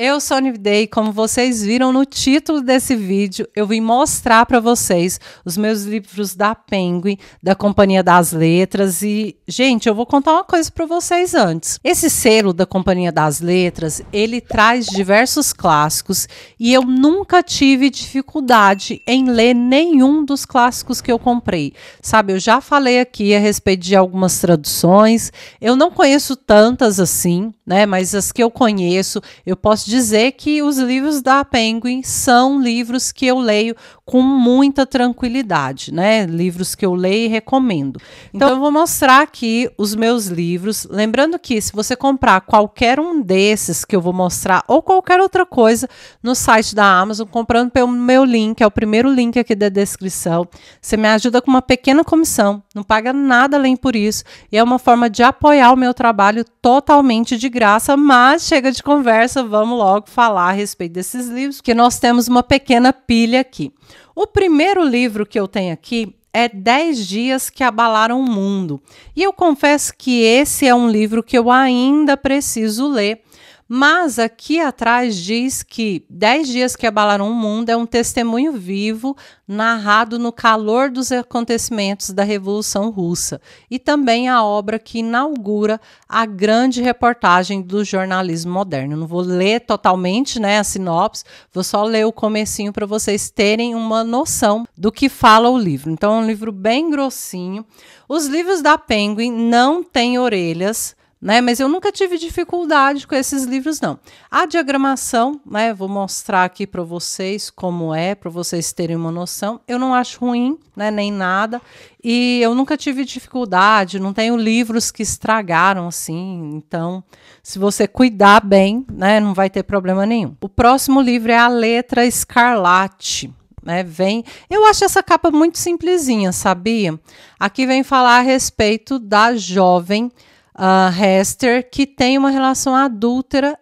Eu sou a Nivdei, como vocês viram no título desse vídeo, eu vim mostrar para vocês os meus livros da Penguin, da Companhia das Letras e, gente, eu vou contar uma coisa para vocês antes. Esse selo da Companhia das Letras, ele traz diversos clássicos e eu nunca tive dificuldade em ler nenhum dos clássicos que eu comprei. Sabe, eu já falei aqui a respeito de algumas traduções. Eu não conheço tantas assim, né, mas as que eu conheço, eu posso dizer que os livros da Penguin são livros que eu leio com muita tranquilidade, né? Livros que eu leio e recomendo. Então, então eu vou mostrar aqui os meus livros. Lembrando que se você comprar qualquer um desses que eu vou mostrar ou qualquer outra coisa no site da Amazon, comprando pelo meu link, é o primeiro link aqui da descrição, você me ajuda com uma pequena comissão, não paga nada além por isso, e é uma forma de apoiar o meu trabalho totalmente de graça, mas chega de conversa, vamos vamos logo falar a respeito desses livros, que nós temos uma pequena pilha aqui. O primeiro livro que eu tenho aqui é 10 Dias que Abalaram o Mundo. E eu confesso que esse é um livro que eu ainda preciso ler, mas aqui atrás diz que Dez Dias que Abalaram o Mundo é um testemunho vivo narrado no calor dos acontecimentos da Revolução Russa e também a obra que inaugura a grande reportagem do jornalismo moderno. Não vou ler totalmente né, a sinopse, vou só ler o comecinho para vocês terem uma noção do que fala o livro. Então é um livro bem grossinho. Os livros da Penguin não têm orelhas, né? Mas eu nunca tive dificuldade com esses livros, não. A diagramação, né? Vou mostrar aqui para vocês como é, para vocês terem uma noção. Eu não acho ruim, né? Nem nada. E eu nunca tive dificuldade, não tenho livros que estragaram assim. Então, se você cuidar bem, né? Não vai ter problema nenhum. O próximo livro é A Letra Escarlate. Né, vem, eu acho essa capa muito simplesinha, sabia? Aqui vem falar a respeito da jovem a Hester, que tem uma relação adúltera,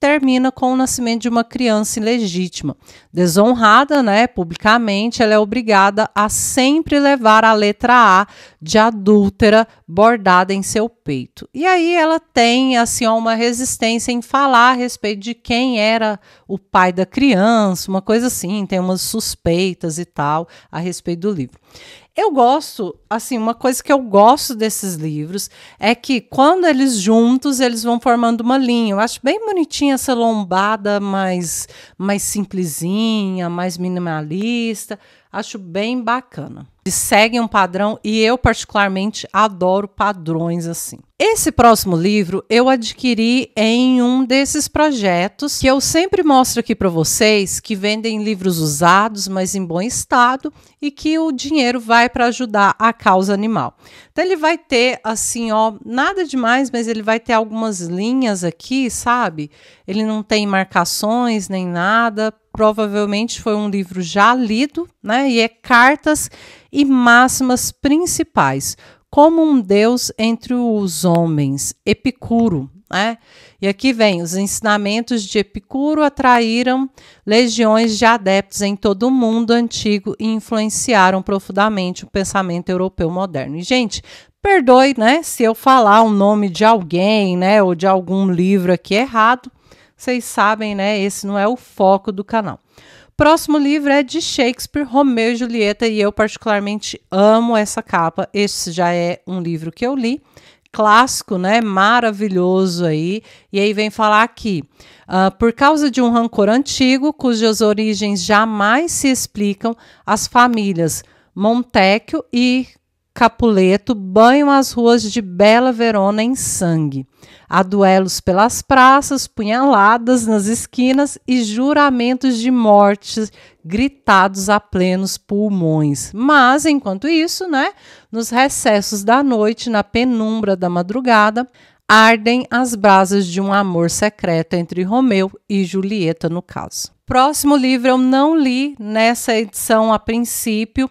termina com o nascimento de uma criança ilegítima. Desonrada, né, publicamente, ela é obrigada a sempre levar a letra A de adúltera bordada em seu peito. E aí ela tem assim uma resistência em falar a respeito de quem era o pai da criança, uma coisa assim, tem umas suspeitas e tal a respeito do livro. Eu gosto, assim, uma coisa que eu gosto desses livros é que quando eles juntos, eles vão formando uma linha. Eu acho bem bonitinha essa lombada mais mais simplesinha, mais minimalista. Acho bem bacana. Eles seguem um padrão e eu particularmente adoro padrões assim. Esse próximo livro eu adquiri em um desses projetos que eu sempre mostro aqui para vocês, que vendem livros usados, mas em bom estado e que o dinheiro vai para ajudar a causa animal. Então ele vai ter assim, ó, nada demais, mas ele vai ter algumas linhas aqui, sabe? Ele não tem marcações nem nada, provavelmente foi um livro já lido, né? E é cartas e máximas principais como um deus entre os homens, Epicuro. Né? E aqui vem: os ensinamentos de Epicuro atraíram legiões de adeptos em todo o mundo antigo e influenciaram profundamente o pensamento europeu moderno. E, gente, perdoe né, se eu falar o nome de alguém né, ou de algum livro aqui errado. Vocês sabem, né? Esse não é o foco do canal. Próximo livro é de Shakespeare, Romeu e Julieta, e eu particularmente amo essa capa. Esse já é um livro que eu li clássico, né? Maravilhoso aí. E aí vem falar aqui. Uh, ah, por causa de um rancor antigo, cujas origens jamais se explicam, as famílias Montecchio e Capuleto banham as ruas de Bela Verona em sangue. Há duelos pelas praças, punhaladas nas esquinas e juramentos de morte gritados a plenos pulmões. Mas, enquanto isso, né, nos recessos da noite, na penumbra da madrugada, ardem as brasas de um amor secreto entre Romeu e Julieta, no caso. Próximo livro eu não li nessa edição a princípio,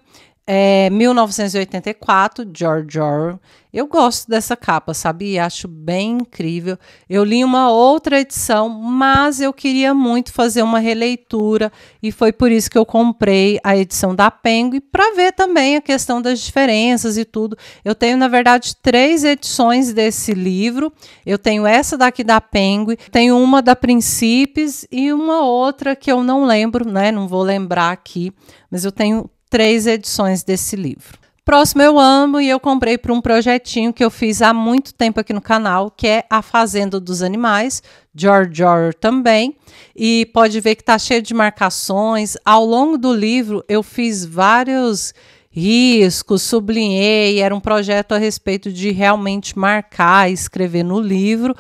1984, é, George Orwell. Eu gosto dessa capa, sabia? Acho bem incrível. Eu li uma outra edição, mas eu queria muito fazer uma releitura e foi por isso que eu comprei a edição da Penguin para ver também a questão das diferenças e tudo. Eu tenho, na verdade, três edições desse livro. Eu tenho essa daqui da Penguin, tenho uma da Princípios e uma outra que eu não lembro, né? Não vou lembrar aqui, mas eu tenho três edições desse livro. Próximo eu amo e eu comprei para um projetinho que eu fiz há muito tempo aqui no canal, que é A Fazenda dos Animais, George Orwell também, e pode ver que está cheio de marcações. Ao longo do livro eu fiz vários riscos, sublinhei, era um projeto a respeito de realmente marcar e escrever no livro,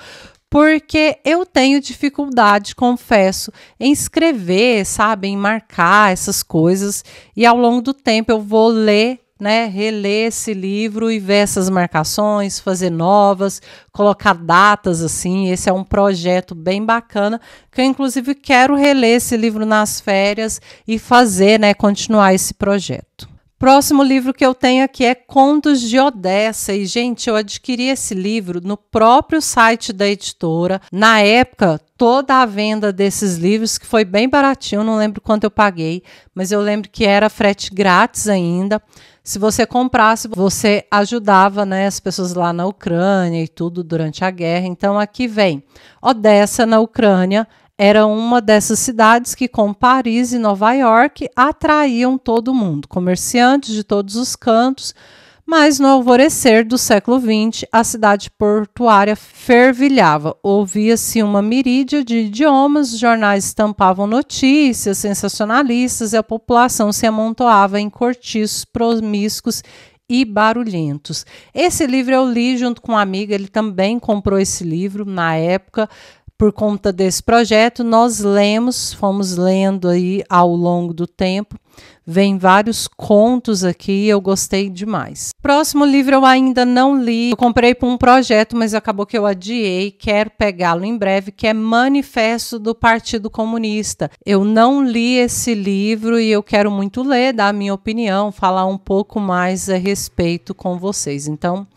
porque eu tenho dificuldade, confesso, em escrever, sabe, em marcar essas coisas. E ao longo do tempo eu vou ler né, reler esse livro e ver essas marcações, fazer novas, colocar datas assim. Esse é um projeto bem bacana que eu inclusive quero reler esse livro nas férias e fazer, né, continuar esse projeto. Próximo livro que eu tenho aqui é Contos de Odessa. E, gente, eu adquiri esse livro no próprio site da editora. Na época, toda a venda desses livros, que foi bem baratinho, não lembro quanto eu paguei, mas eu lembro que era frete grátis ainda. Se você comprasse, você ajudava né, as pessoas lá na Ucrânia e tudo durante a guerra. Então, aqui vem Odessa, na Ucrânia, era uma dessas cidades que, com Paris e Nova York, atraíam todo mundo, comerciantes de todos os cantos. Mas no alvorecer do século XX, a cidade portuária fervilhava. Ouvia-se uma mirídia de idiomas, os jornais estampavam notícias sensacionalistas e a população se amontoava em cortiços promíscuos e barulhentos. Esse livro eu li junto com uma amiga, ele também comprou esse livro na época por conta desse projeto, nós lemos, fomos lendo aí ao longo do tempo. Vem vários contos aqui, eu gostei demais. Próximo livro eu ainda não li. Eu comprei para um projeto, mas acabou que eu adiei, quero pegá-lo em breve, que é Manifesto do Partido Comunista. Eu não li esse livro e eu quero muito ler, dar a minha opinião, falar um pouco mais a respeito com vocês. Então,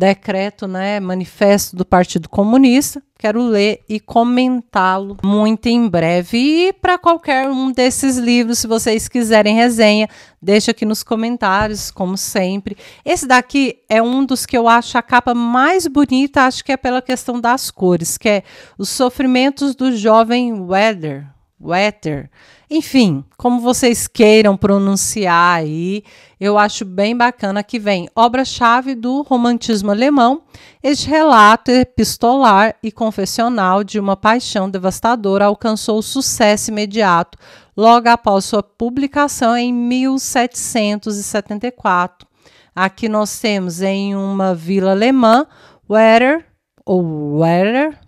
decreto, né, manifesto do Partido Comunista. Quero ler e comentá-lo muito em breve. E para qualquer um desses livros, se vocês quiserem resenha, deixa aqui nos comentários, como sempre. Esse daqui é um dos que eu acho a capa mais bonita, acho que é pela questão das cores, que é Os Sofrimentos do Jovem Weather. Weather Enfim, como vocês queiram pronunciar aí, eu acho bem bacana que vem obra-chave do romantismo alemão, este relato epistolar e confessional de uma paixão devastadora alcançou sucesso imediato logo após sua publicação em 1774. Aqui nós temos em uma vila alemã, Werder ou Werder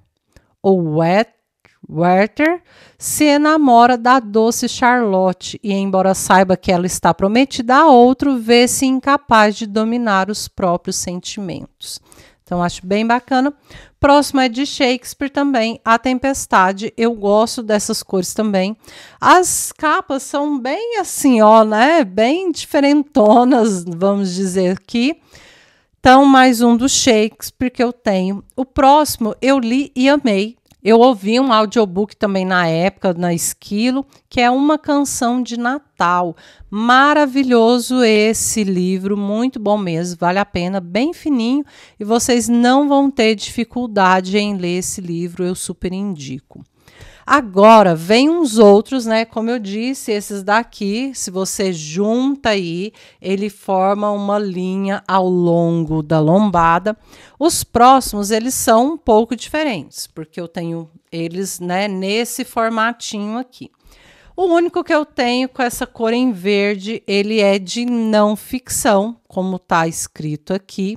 ou Wet Werther se enamora da doce Charlotte e, embora saiba que ela está prometida a outro, vê-se incapaz de dominar os próprios sentimentos. Então, acho bem bacana. Próximo é de Shakespeare também, A Tempestade. Eu gosto dessas cores também. As capas são bem assim, ó, né? Bem diferentonas, vamos dizer aqui. Então, mais um do Shakespeare que eu tenho. O próximo eu li e amei, eu ouvi um audiobook também na época, na Esquilo, que é uma canção de Natal. Maravilhoso esse livro, muito bom mesmo, vale a pena, bem fininho e vocês não vão ter dificuldade em ler esse livro, eu super indico. Agora, vem uns outros, né? Como eu disse, esses daqui, se você junta aí, ele forma uma linha ao longo da lombada. Os próximos, eles são um pouco diferentes, porque eu tenho eles, né, nesse formatinho aqui. O único que eu tenho com essa cor em verde, ele é de não ficção, como está escrito aqui,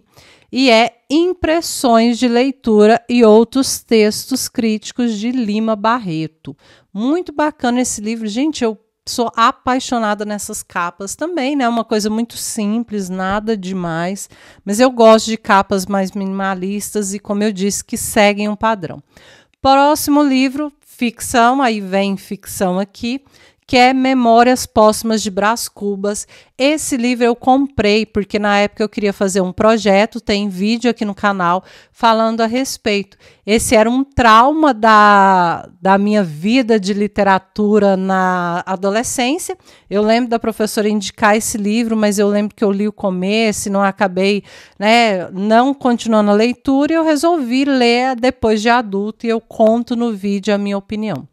e é Impressões de Leitura e Outros Textos Críticos de Lima Barreto. Muito bacana esse livro. Gente, eu sou apaixonada nessas capas também, né? Uma coisa muito simples, nada demais, mas eu gosto de capas mais minimalistas e, como eu disse, que seguem um padrão. Próximo livro ficção, aí vem ficção aqui, que é Memórias Póstumas de Brás Cubas. Esse livro eu comprei porque na época eu queria fazer um projeto, tem vídeo aqui no canal falando a respeito. Esse era um trauma da, da minha vida de literatura na adolescência. Eu lembro da professora indicar esse livro, mas eu lembro que eu li o começo, não acabei, né, não continuando a leitura, e eu resolvi ler depois de adulto e eu conto no vídeo a minha opinião.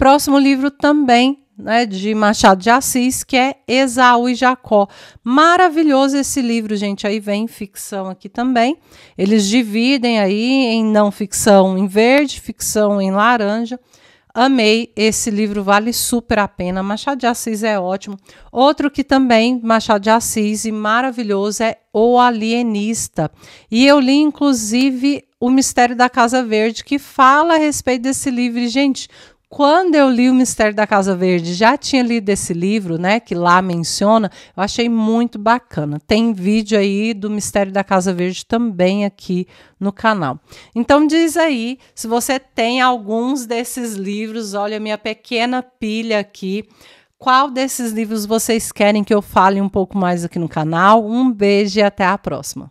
Próximo livro também né, de Machado de Assis, que é Esaú e Jacó. Maravilhoso esse livro, gente. Aí vem ficção aqui também. Eles dividem aí em não ficção em verde, ficção em laranja. Amei esse livro, vale super a pena. Machado de Assis é ótimo. Outro que também, Machado de Assis, e maravilhoso, é O Alienista. E eu li, inclusive, O Mistério da Casa Verde, que fala a respeito desse livro. E, gente, quando eu li O Mistério da Casa Verde, já tinha lido esse livro, né, que lá menciona, eu achei muito bacana. Tem vídeo aí do Mistério da Casa Verde também aqui no canal. Então diz aí se você tem alguns desses livros, olha minha pequena pilha aqui. Qual desses livros vocês querem que eu fale um pouco mais aqui no canal? Um beijo e até a próxima.